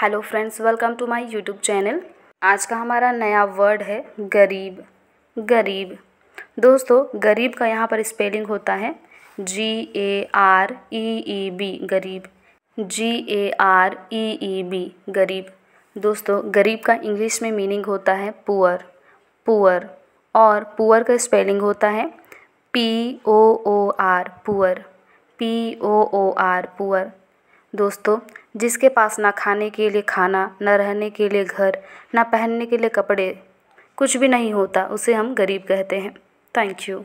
hello friends welcome to my YouTube channel आज का हमारा नया वर्ड है गरीब गरीब दोस्तों गरीब का यहाँ पर स्पेलिंग होता है जी A R E E B गरीब जी A R E E B गरीब दोस्तों गरीब का इंग्लिश में मीनिंग होता है पुअर पुअर और पुअर का स्पेलिंग होता है P O O R poor P O O R poor दोस्तों जिसके पास ना खाने के लिए खाना ना रहने के लिए घर ना पहनने के लिए कपड़े कुछ भी नहीं होता उसे हम गरीब कहते हैं थैंक यू